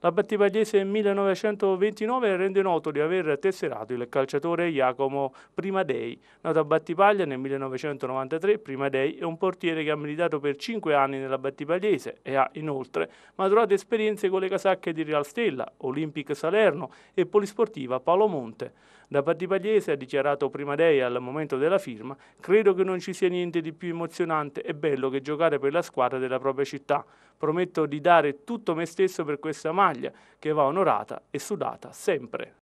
La Battipagliese nel 1929 rende noto di aver tesserato il calciatore Jacomo Primadei, nato a Battipaglia nel 1993. Primadei è un portiere che ha militato per 5 anni nella Battipagliese e ha inoltre maturato esperienze con le casacche di Real Stella, Olympic Salerno e Polisportiva Palomonte. Da Battipagliese ha dichiarato Primadei al momento della firma: Credo che non ci sia niente di più emozionante e bello che giocare per la squadra della propria città prometto di dare tutto me stesso per questa maglia che va onorata e sudata sempre.